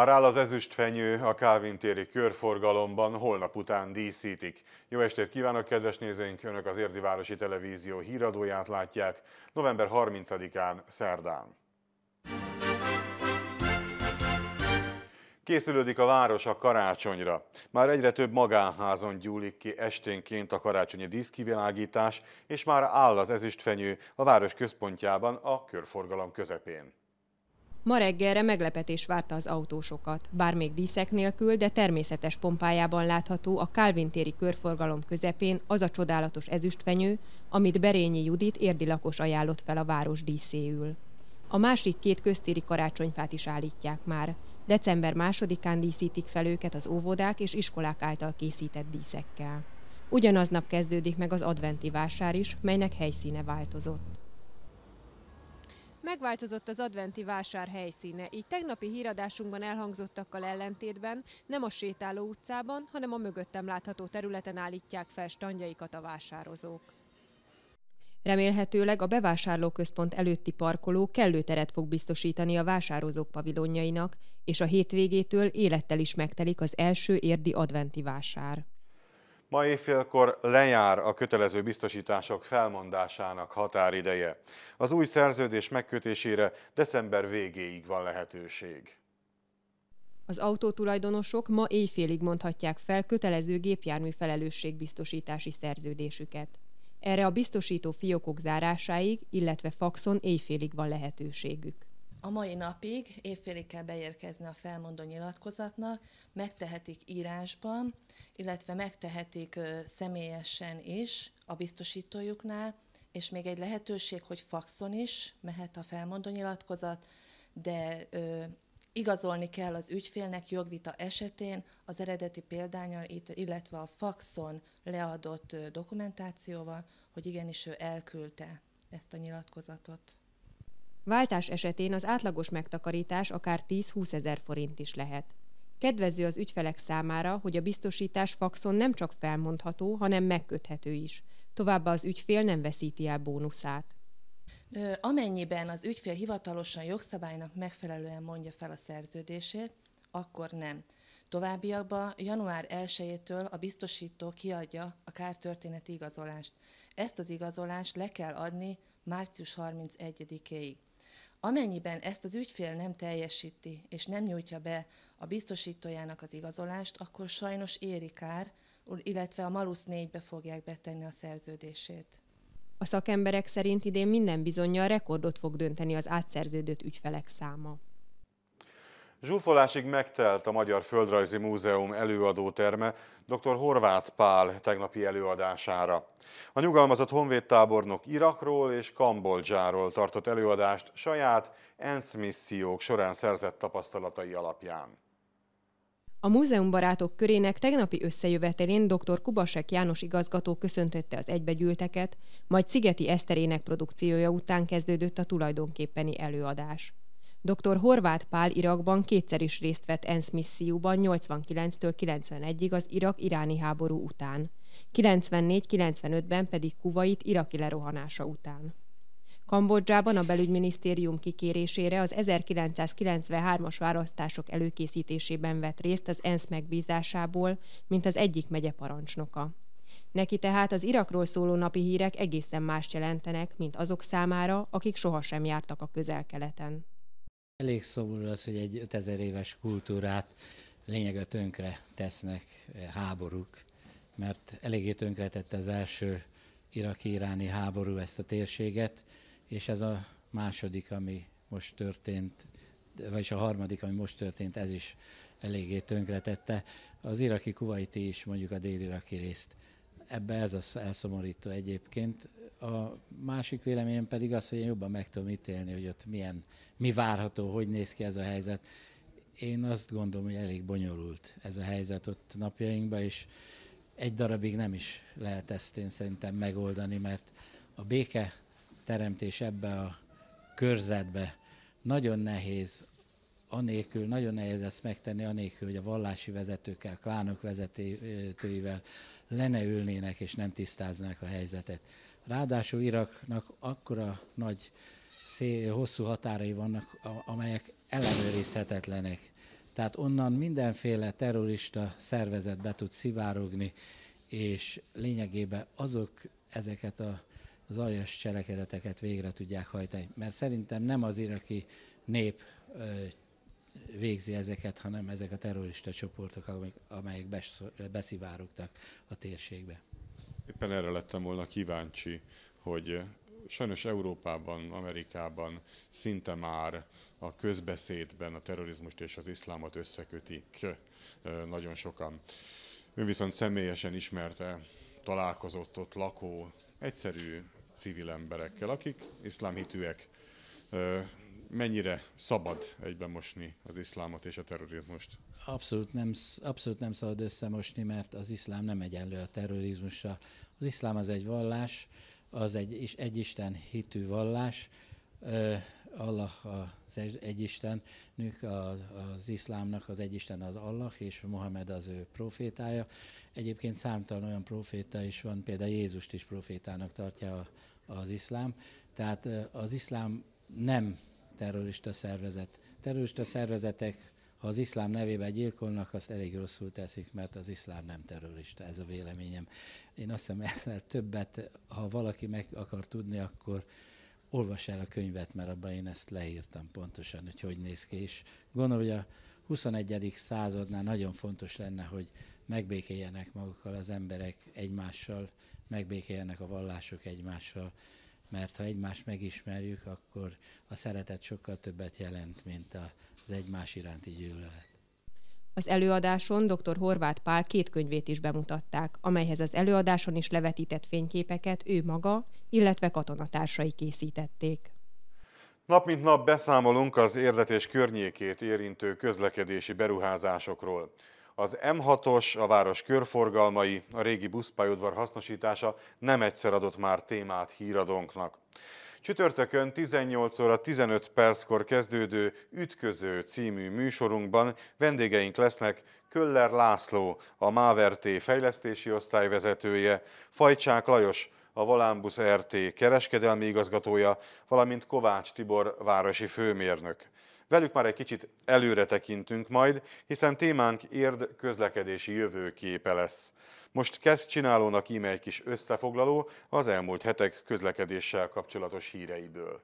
Már áll az ezüstfenyő a Kávin téri körforgalomban, holnap után díszítik. Jó estét kívánok, kedves nézőink! Önök az Érdi Városi Televízió híradóját látják november 30-án, szerdán. Készülődik a város a karácsonyra. Már egyre több magánházon gyúlik ki esténként a karácsonyi díszkivilágítás, és már áll az ezüstfenyő a város központjában a körforgalom közepén. Ma reggelre meglepetés várta az autósokat, bár még díszek nélkül, de természetes pompájában látható a Calvin téri körforgalom közepén az a csodálatos ezüstfenyő, amit Berényi Judit érdi lakos ajánlott fel a város díszéül. A másik két köztéri karácsonyfát is állítják már. December másodikán díszítik fel őket az óvodák és iskolák által készített díszekkel. Ugyanaznap kezdődik meg az adventi vásár is, melynek helyszíne változott. Megváltozott az adventi vásár helyszíne, így tegnapi híradásunkban elhangzottakkal ellentétben nem a sétáló utcában, hanem a mögöttem látható területen állítják fel standjaikat a vásározók. Remélhetőleg a bevásárlóközpont előtti parkoló kellő teret fog biztosítani a vásározók pavilonjainak, és a hétvégétől élettel is megtelik az első érdi adventi vásár. Ma éjfélkor lejár a kötelező biztosítások felmondásának határideje. Az új szerződés megkötésére december végéig van lehetőség. Az autótulajdonosok ma éjfélig mondhatják fel kötelező gépjármű felelősségbiztosítási szerződésüket. Erre a biztosító fiókok zárásáig, illetve faxon éjfélig van lehetőségük. A mai napig évfélig kell beérkezni a felmondó nyilatkozatnak, megtehetik írásban, illetve megtehetik személyesen is a biztosítójuknál, és még egy lehetőség, hogy faxon is mehet a felmondó nyilatkozat, de ö, igazolni kell az ügyfélnek jogvita esetén az eredeti példányal, illetve a faxon leadott dokumentációval, hogy igenis ő elküldte ezt a nyilatkozatot. Váltás esetén az átlagos megtakarítás akár 10-20 ezer forint is lehet. Kedvező az ügyfelek számára, hogy a biztosítás faxon nem csak felmondható, hanem megköthető is. Továbbá az ügyfél nem veszíti el bónuszát. Amennyiben az ügyfél hivatalosan jogszabálynak megfelelően mondja fel a szerződését, akkor nem. Továbbiakban január 1-től a biztosító kiadja a kártörténeti igazolást. Ezt az igazolást le kell adni március 31-éig. Amennyiben ezt az ügyfél nem teljesíti és nem nyújtja be a biztosítójának az igazolást, akkor sajnos éri kár, illetve a Malusz négybe fogják betenni a szerződését. A szakemberek szerint idén minden bizonyal rekordot fog dönteni az átszerződött ügyfelek száma. Zsúfolásig megtelt a Magyar Földrajzi Múzeum előadóterme dr. Horváth Pál tegnapi előadására. A nyugalmazott honvédtábornok Irakról és Kambodzsáról tartott előadást saját ENSZ missziók során szerzett tapasztalatai alapján. A múzeumbarátok körének tegnapi összejövetelén dr. Kubasek János igazgató köszöntette az egybegyűlteket, majd Szigeti Eszterének produkciója után kezdődött a tulajdonképpeni előadás. Dr. Horváth Pál Irakban kétszer is részt vett ENSZ misszióban 89-től 91-ig az Irak-iráni háború után, 94-95-ben pedig Kuvait iraki lerohanása után. Kambodzsában a belügyminisztérium kikérésére az 1993-as választások előkészítésében vett részt az ENSZ megbízásából, mint az egyik megye parancsnoka. Neki tehát az Irakról szóló napi hírek egészen más jelentenek, mint azok számára, akik sohasem jártak a közel-keleten. Elég szomorú az, hogy egy 5000 éves kultúrát a tönkre tesznek eh, háborúk, mert eléggé tönkretette az első iraki-iráni háború ezt a térséget, és ez a második, ami most történt, vagyis a harmadik, ami most történt, ez is eléggé tönkretette. Az iraki kuvaiti is, mondjuk a dél-iraki részt. Ebbe ez az elszomorító egyébként. A másik véleményem pedig az, hogy én jobban meg tudom ítélni, hogy ott milyen, mi várható, hogy néz ki ez a helyzet. Én azt gondolom, hogy elég bonyolult ez a helyzet ott napjainkban, és egy darabig nem is lehet ezt én szerintem megoldani, mert a béke teremtés ebbe a körzetbe. Nagyon nehéz anélkül, nagyon nehéz ezt megtenni, anélkül, hogy a vallási vezetőkkel, klánok vezetőivel ülnének és nem tisztáznák a helyzetet. Ráadásul Iraknak akkora nagy, szél, hosszú határai vannak, amelyek ellenőrizhetetlenek. Tehát onnan mindenféle terrorista szervezet be tud szivárogni, és lényegében azok ezeket a az aljas cselekedeteket végre tudják hajtani. Mert szerintem nem az iraki nép végzi ezeket, hanem ezek a terrorista csoportok, amelyek, amelyek beszivárogtak a térségbe. Éppen erre lettem volna kíváncsi, hogy sajnos Európában, Amerikában szinte már a közbeszédben a terrorizmust és az iszlámot összekötik nagyon sokan. Ő viszont személyesen ismerte, találkozott ott lakó, egyszerű civil emberekkel, akik iszlámhitűek. Mennyire szabad egybemosni az iszlámot és a terrorizmust? Abszolút nem, abszolút nem szabad összemosni, mert az iszlám nem egyenlő a terrorizmussal. Az iszlám az egy vallás, az egy, egy Isten hitű vallás, Allah az egyisten, nők az iszlámnak az egyisten az Allah, és Mohamed az ő profétája. Egyébként számtalan olyan proféta is van, például Jézust is profétának tartja az iszlám. Tehát az iszlám nem terrorista szervezet. Terrorista szervezetek, ha az iszlám nevében gyilkolnak, azt elég rosszul teszik, mert az iszlám nem terrorista, ez a véleményem. Én azt hiszem, ezzel többet, ha valaki meg akar tudni, akkor olvass el a könyvet, mert abban én ezt leírtam pontosan, hogy hogy néz ki. És gondolom, hogy a 21. századnál nagyon fontos lenne, hogy megbékéljenek magukkal az emberek egymással, megbékéljenek a vallások egymással, mert ha egymást megismerjük, akkor a szeretet sokkal többet jelent, mint az egymás iránti gyűlölet. Az előadáson dr. Horváth Pál két könyvét is bemutatták, amelyhez az előadáson is levetített fényképeket ő maga, illetve katonatársai készítették. Nap mint nap beszámolunk az érdet és környékét érintő közlekedési beruházásokról. Az M6-os, a város körforgalmai, a régi buszpályodvar hasznosítása nem egyszer adott már témát híradónknak. Csütörtökön 18 óra 15 perckor kezdődő Ütköző című műsorunkban vendégeink lesznek Köller László, a Máverté fejlesztési osztály vezetője, Fajcsák Lajos, a Volánbusz RT kereskedelmi igazgatója, valamint Kovács Tibor városi főmérnök. Velük már egy kicsit előre tekintünk majd, hiszen témánk érd közlekedési jövőképe lesz. Most kezd csinálónak íme egy kis összefoglaló az elmúlt hetek közlekedéssel kapcsolatos híreiből.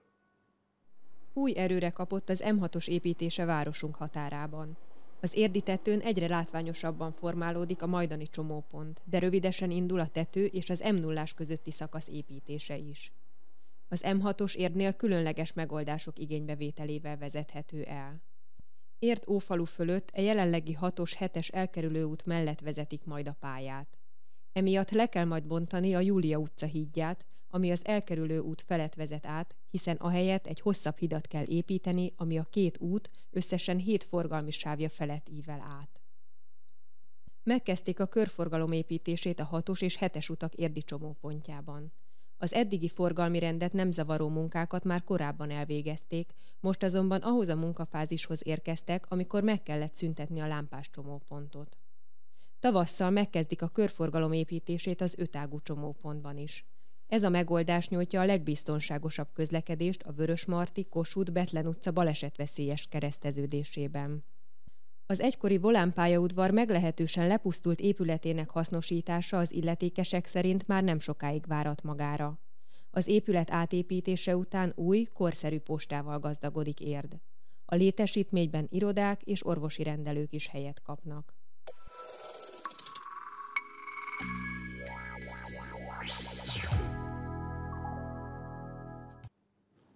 Új erőre kapott az M6-os építése városunk határában. Az érdi tetőn egyre látványosabban formálódik a majdani csomópont, de rövidesen indul a tető és az m 0 közötti szakasz építése is az M6-os érdnél különleges megoldások igénybevételével vezethető el. Ért ófalu fölött a jelenlegi 6-os 7-es elkerülő út mellett vezetik majd a pályát. Emiatt le kell majd bontani a Júlia utca hídját, ami az elkerülő út felett vezet át, hiszen a helyet egy hosszabb hidat kell építeni, ami a két út összesen hét forgalmi sávja felett ível át. Megkezdték a körforgalom építését a 6-os és 7-es utak érdi csomópontjában. Az eddigi forgalmi rendet nem zavaró munkákat már korábban elvégezték, most azonban ahhoz a munkafázishoz érkeztek, amikor meg kellett szüntetni a lámpás csomópontot. Tavasszal megkezdik a körforgalom építését az ötágú csomópontban is. Ez a megoldás nyújtja a legbiztonságosabb közlekedést a Vörösmarty, Kossuth, Betlen utca balesetveszélyes kereszteződésében. Az egykori volánpályaudvar meglehetősen lepusztult épületének hasznosítása az illetékesek szerint már nem sokáig várat magára. Az épület átépítése után új, korszerű postával gazdagodik érd. A létesítményben irodák és orvosi rendelők is helyet kapnak.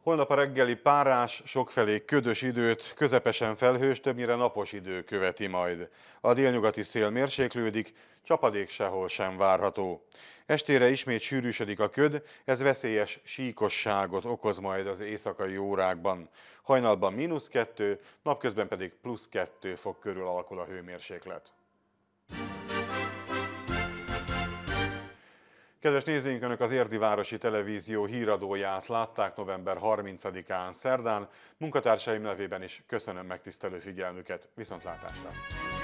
Holnap a reggeli párás, sokfelé ködös időt, közepesen felhős, többnyire napos idő követi majd. A délnyugati szél mérséklődik, csapadék sehol sem várható. Estére ismét sűrűsödik a köd, ez veszélyes síkosságot okoz majd az éjszakai órákban. Hajnalban mínusz kettő, napközben pedig plusz kettő fok körül alakul a hőmérséklet. Kedves nézőink, Önök az Érdi Városi Televízió híradóját látták november 30-án szerdán. Munkatársaim nevében is köszönöm megtisztelő figyelmüket. Viszontlátásra!